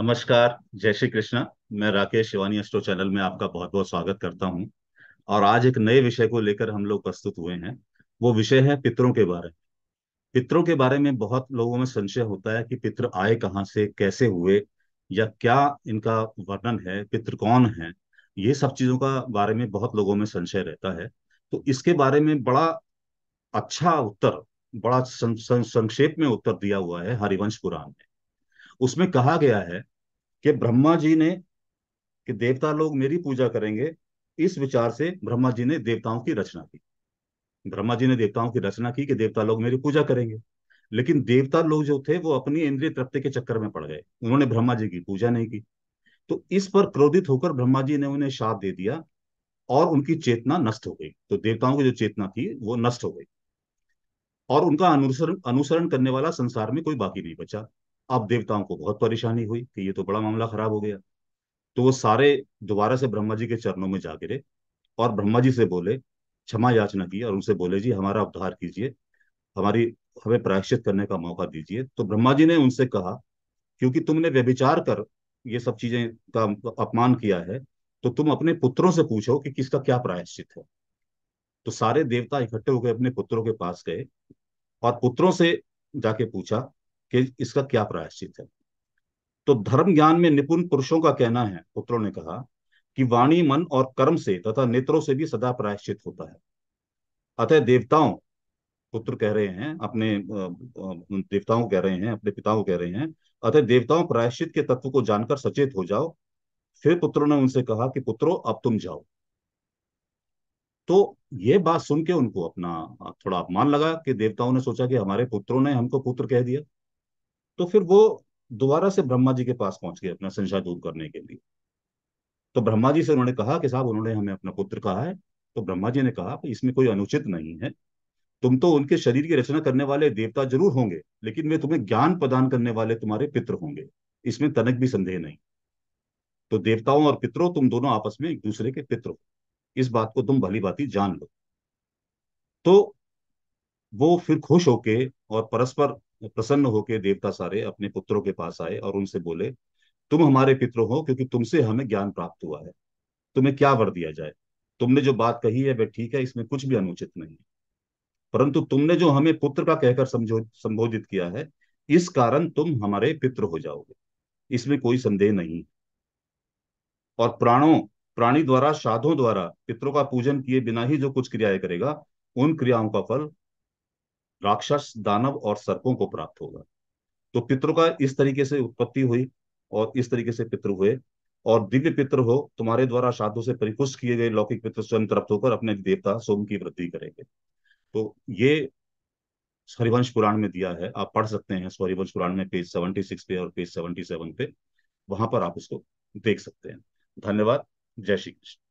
नमस्कार जय श्री कृष्णा मैं राकेश शिवानी अस्टो चैनल में आपका बहुत बहुत स्वागत करता हूं और आज एक नए विषय को लेकर हम लोग प्रस्तुत हुए हैं वो विषय है पितरों के बारे में पितरों के बारे में बहुत लोगों में संशय होता है कि पित्र आए कहाँ से कैसे हुए या क्या इनका वर्णन है पितृ कौन है ये सब चीजों का बारे में बहुत लोगों में संशय रहता है तो इसके बारे में बड़ा अच्छा उत्तर बड़ा संक्षेप में उत्तर दिया हुआ है हरिवंश पुराण में उसमें कहा गया है कि ब्रह्मा जी ने कि देवता लोग मेरी पूजा करेंगे इस विचार से ब्रह्मा जी ने देवताओं की रचना की ब्रह्मा जी ने देवताओं की रचना की कि देवता लोग मेरी पूजा करेंगे लेकिन देवता लोग जो थे वो अपनी इंद्रिय तृप्ति के चक्कर में पड़ गए उन्होंने ब्रह्मा जी की पूजा नहीं की तो इस पर क्रोधित होकर ब्रह्मा जी ने उन्हें शाप दे दिया और उनकी चेतना नष्ट हो गई तो देवताओं की जो चेतना थी वो नष्ट हो गई और उनका अनुसरण अनुसरण करने वाला संसार में कोई बाकी नहीं बचा अब देवताओं को बहुत परेशानी हुई कि ये तो बड़ा मामला खराब हो गया तो वो सारे दोबारा से ब्रह्मा जी के चरणों में जा गिरे और ब्रह्मा जी से बोले क्षमा याचना की और उनसे बोले जी हमारा उद्धार कीजिए हमारी हमें प्रायश्चित करने का मौका दीजिए तो ब्रह्मा जी ने उनसे कहा क्योंकि तुमने व्यभिचार कर ये सब चीजें का अपमान किया है तो तुम अपने पुत्रों से पूछो कि किसका क्या प्रायश्चित है तो सारे देवता इकट्ठे होकर अपने पुत्रों के पास गए और पुत्रों से जाके पूछा कि इसका क्या प्रायश्चित है तो धर्म ज्ञान में निपुण पुरुषों का कहना है पुत्रों ने कहा कि वाणी मन और कर्म से तथा नेत्रों से भी सदा प्रायश्चित होता है अतः देवताओं पुत्र कह रहे हैं अपने देवताओं कह रहे हैं अपने पिताओं कह रहे हैं अतः देवताओं प्रायश्चित के तत्व को जानकर सचेत हो जाओ फिर पुत्रों ने उनसे कहा कि पुत्रो अब तुम जाओ तो ये बात सुन के उनको अपना थोड़ा अपमान लगा कि देवताओं ने सोचा कि हमारे पुत्रों ने हमको पुत्र कह दिया तो फिर वो दोबारा से ब्रह्मा जी के पास पहुंच गए अपना संशय दूर करने के लिए तो ब्रह्मा जी से उन्होंने कहा कि साहब उन्होंने हमें अपना पुत्र कहा है तो ब्रह्मा जी ने कहा कि इसमें कोई अनुचित नहीं है तुम तो उनके शरीर की रचना करने वाले देवता जरूर होंगे लेकिन वे तुम्हें ज्ञान प्रदान करने वाले तुम्हारे पित्र होंगे इसमें तनक भी संदेह नहीं तो देवताओं और पितरों तुम दोनों आपस में एक दूसरे के पित्र हो इस बात को तुम भली भांति जान लो तो वो फिर खुश होके और परस्पर प्रसन्न होकर देवता सारे अपने पुत्रों के पास आए और उनसे बोले तुम हमारे पितरों हो क्योंकि तुमसे हमें ज्ञान प्राप्त हुआ है तुम्हें क्या वर दिया जाए तुमने जो बात कही है वह ठीक है इसमें कुछ भी अनुचित नहीं परंतु तुमने जो हमें पुत्र का कहकर समझो संबोधित किया है इस कारण तुम हमारे पित्र हो जाओगे इसमें कोई संदेह नहीं और प्राणों प्राणी द्वारा साधों द्वारा पितरों का पूजन किए बिना ही जो कुछ क्रियाएं करेगा उन क्रियाओं का फल राक्षस दानव और सर्पों को प्राप्त होगा तो पितरों का इस तरीके से उत्पत्ति हुई और इस तरीके से पितृ हुए और दिव्य पितृ हो तुम्हारे द्वारा साधु से परिपुष्ट किए गए लौकिक पितृ स्वयं तृप्त होकर अपने देवता सोम की वृद्धि करेंगे तो ये हरिवंश पुराण में दिया है आप पढ़ सकते हैं हरिवंश पुराण में पेज सेवेंटी सिक्स पे और पेज सेवेंटी सेवन पे वहां पर आप उसको देख सकते हैं धन्यवाद जय श्री कृष्ण